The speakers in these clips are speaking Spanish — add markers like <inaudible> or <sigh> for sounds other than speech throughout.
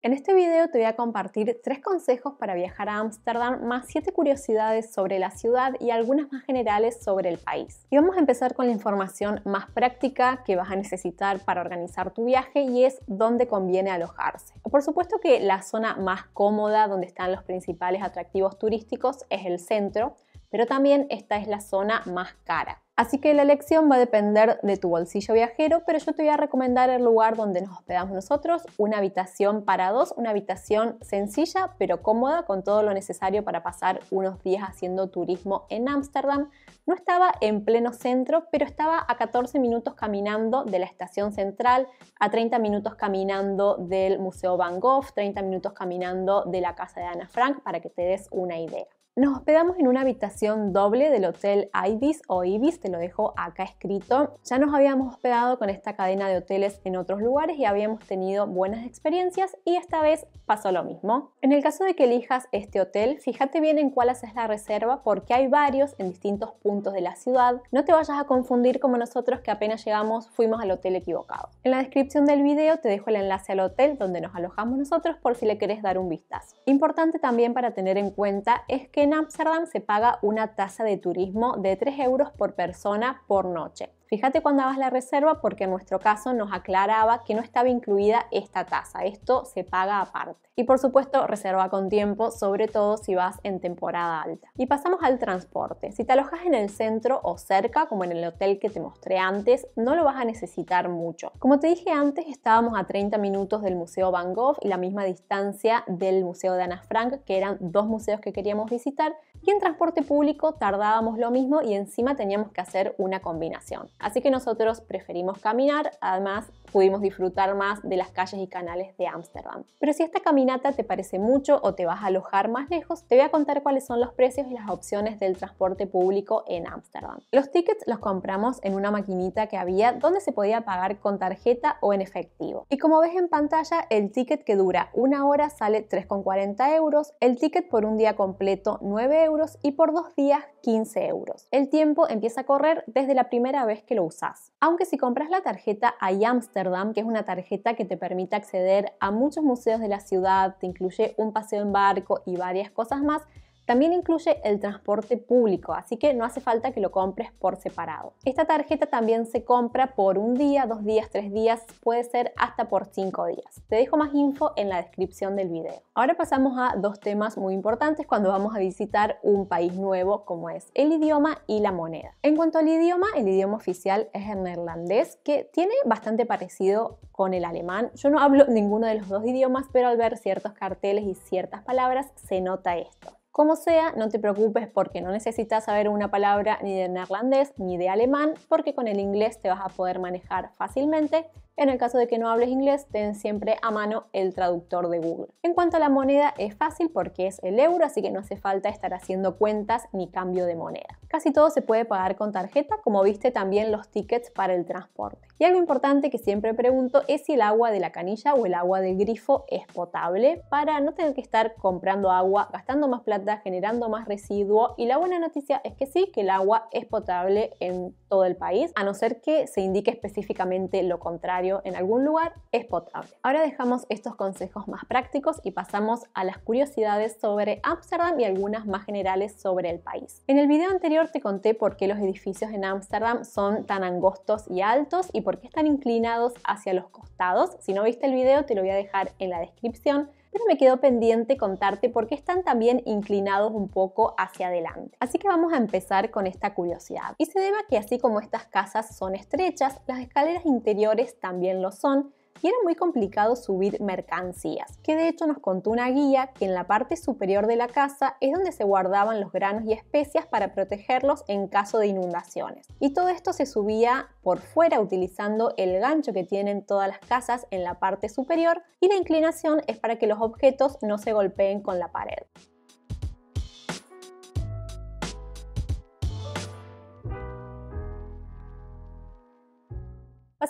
En este video te voy a compartir tres consejos para viajar a Ámsterdam, más siete curiosidades sobre la ciudad y algunas más generales sobre el país. Y vamos a empezar con la información más práctica que vas a necesitar para organizar tu viaje y es dónde conviene alojarse. Por supuesto que la zona más cómoda donde están los principales atractivos turísticos es el centro, pero también esta es la zona más cara. Así que la elección va a depender de tu bolsillo viajero, pero yo te voy a recomendar el lugar donde nos hospedamos nosotros, una habitación para dos, una habitación sencilla pero cómoda con todo lo necesario para pasar unos días haciendo turismo en Ámsterdam. No estaba en pleno centro, pero estaba a 14 minutos caminando de la estación central, a 30 minutos caminando del Museo Van Gogh, 30 minutos caminando de la casa de Ana Frank, para que te des una idea. Nos hospedamos en una habitación doble del hotel Ibis o Ibis, te lo dejo acá escrito. Ya nos habíamos hospedado con esta cadena de hoteles en otros lugares y habíamos tenido buenas experiencias y esta vez pasó lo mismo. En el caso de que elijas este hotel, fíjate bien en cuál haces la reserva porque hay varios en distintos puntos de la ciudad. No te vayas a confundir como nosotros que apenas llegamos fuimos al hotel equivocado. En la descripción del video te dejo el enlace al hotel donde nos alojamos nosotros por si le querés dar un vistazo. Importante también para tener en cuenta es que en Ámsterdam se paga una tasa de turismo de 3 euros por persona por noche. Fíjate cuando hagas la reserva porque en nuestro caso nos aclaraba que no estaba incluida esta tasa, esto se paga aparte. Y por supuesto reserva con tiempo, sobre todo si vas en temporada alta. Y pasamos al transporte. Si te alojas en el centro o cerca, como en el hotel que te mostré antes, no lo vas a necesitar mucho. Como te dije antes, estábamos a 30 minutos del Museo Van Gogh y la misma distancia del Museo de Ana Frank, que eran dos museos que queríamos visitar, y en transporte público tardábamos lo mismo y encima teníamos que hacer una combinación. Así que nosotros preferimos caminar, además pudimos disfrutar más de las calles y canales de Ámsterdam. Pero si esta caminata te parece mucho o te vas a alojar más lejos, te voy a contar cuáles son los precios y las opciones del transporte público en Ámsterdam. Los tickets los compramos en una maquinita que había donde se podía pagar con tarjeta o en efectivo. Y como ves en pantalla, el ticket que dura una hora sale 3,40 euros, el ticket por un día completo 9 euros y por dos días 15 euros. El tiempo empieza a correr desde la primera vez que lo usás. Aunque si compras la tarjeta I Amsterdam, que es una tarjeta que te permite acceder a muchos museos de la ciudad, te incluye un paseo en barco y varias cosas más, también incluye el transporte público, así que no hace falta que lo compres por separado. Esta tarjeta también se compra por un día, dos días, tres días, puede ser hasta por cinco días. Te dejo más info en la descripción del video. Ahora pasamos a dos temas muy importantes cuando vamos a visitar un país nuevo como es el idioma y la moneda. En cuanto al idioma, el idioma oficial es el neerlandés, que tiene bastante parecido con el alemán. Yo no hablo ninguno de los dos idiomas, pero al ver ciertos carteles y ciertas palabras se nota esto. Como sea, no te preocupes porque no necesitas saber una palabra ni de neerlandés ni de alemán porque con el inglés te vas a poder manejar fácilmente en el caso de que no hables inglés, ten siempre a mano el traductor de Google. En cuanto a la moneda, es fácil porque es el euro, así que no hace falta estar haciendo cuentas ni cambio de moneda. Casi todo se puede pagar con tarjeta, como viste también los tickets para el transporte. Y algo importante que siempre pregunto es si el agua de la canilla o el agua del grifo es potable para no tener que estar comprando agua, gastando más plata, generando más residuo. Y la buena noticia es que sí, que el agua es potable en todo el país, a no ser que se indique específicamente lo contrario en algún lugar, es potable. Ahora dejamos estos consejos más prácticos y pasamos a las curiosidades sobre Ámsterdam y algunas más generales sobre el país. En el video anterior te conté por qué los edificios en Ámsterdam son tan angostos y altos y por qué están inclinados hacia los costados. Si no viste el video te lo voy a dejar en la descripción me quedó pendiente contarte por qué están también inclinados un poco hacia adelante. Así que vamos a empezar con esta curiosidad. Y se debe a que así como estas casas son estrechas, las escaleras interiores también lo son, y era muy complicado subir mercancías, que de hecho nos contó una guía que en la parte superior de la casa es donde se guardaban los granos y especias para protegerlos en caso de inundaciones. Y todo esto se subía por fuera utilizando el gancho que tienen todas las casas en la parte superior y la inclinación es para que los objetos no se golpeen con la pared.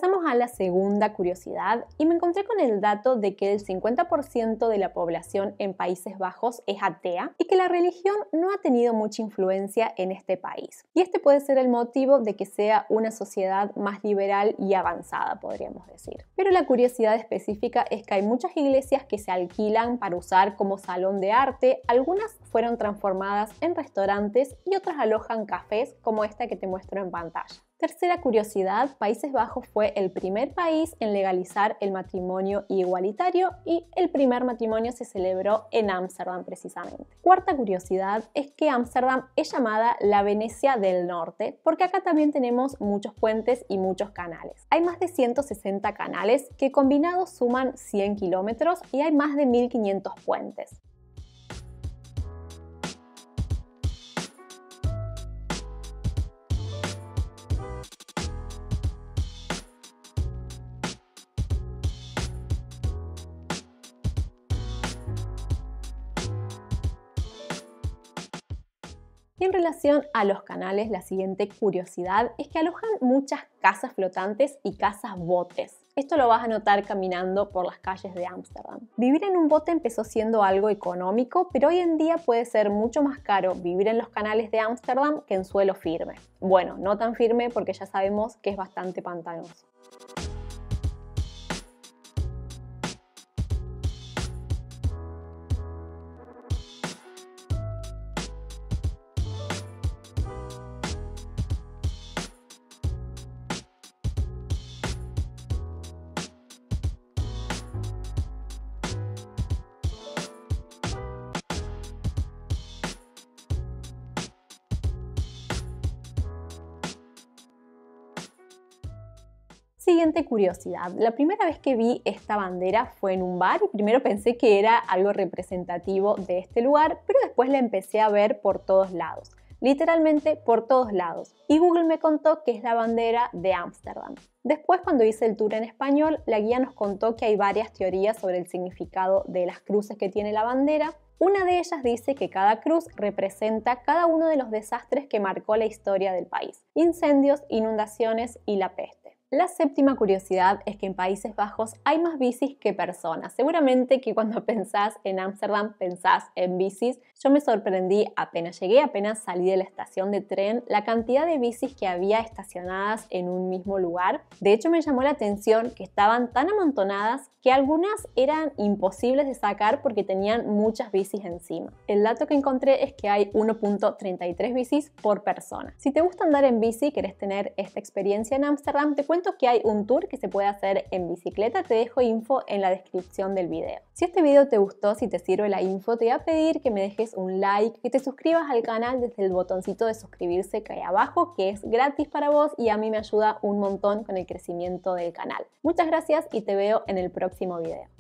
Pasamos a la segunda curiosidad y me encontré con el dato de que el 50% de la población en Países Bajos es atea y que la religión no ha tenido mucha influencia en este país. Y este puede ser el motivo de que sea una sociedad más liberal y avanzada, podríamos decir. Pero la curiosidad específica es que hay muchas iglesias que se alquilan para usar como salón de arte, algunas fueron transformadas en restaurantes y otras alojan cafés como esta que te muestro en pantalla. Tercera curiosidad, Países Bajos fue el primer país en legalizar el matrimonio igualitario y el primer matrimonio se celebró en Ámsterdam precisamente. Cuarta curiosidad es que Ámsterdam es llamada la Venecia del Norte porque acá también tenemos muchos puentes y muchos canales. Hay más de 160 canales que combinados suman 100 kilómetros y hay más de 1500 puentes. En relación a los canales, la siguiente curiosidad es que alojan muchas casas flotantes y casas botes. Esto lo vas a notar caminando por las calles de Ámsterdam. Vivir en un bote empezó siendo algo económico, pero hoy en día puede ser mucho más caro vivir en los canales de Ámsterdam que en suelo firme. Bueno, no tan firme porque ya sabemos que es bastante pantanoso. Siguiente curiosidad. La primera vez que vi esta bandera fue en un bar y primero pensé que era algo representativo de este lugar, pero después la empecé a ver por todos lados, literalmente por todos lados. Y Google me contó que es la bandera de Ámsterdam. Después, cuando hice el tour en español, la guía nos contó que hay varias teorías sobre el significado de las cruces que tiene la bandera, una de ellas dice que cada cruz representa cada uno de los desastres que marcó la historia del país, incendios, inundaciones y la peste. La séptima curiosidad es que en Países Bajos hay más bicis que personas. Seguramente que cuando <laughs> pensás en Ámsterdam pensás en bicis. Yo me sorprendí apenas llegué, apenas salí de la estación de tren, la cantidad de bicis que había estacionadas en un mismo lugar. De hecho me llamó la atención que estaban tan amontonadas que algunas eran imposibles de sacar porque tenían muchas bicis encima. El dato que encontré es que hay 1.33 bicis por persona. Si te gusta andar en bici y querés tener esta experiencia en Ámsterdam, que hay un tour que se puede hacer en bicicleta, te dejo info en la descripción del video. Si este video te gustó, si te sirve la info, te voy a pedir que me dejes un like, que te suscribas al canal desde el botoncito de suscribirse que hay abajo, que es gratis para vos y a mí me ayuda un montón con el crecimiento del canal. Muchas gracias y te veo en el próximo video.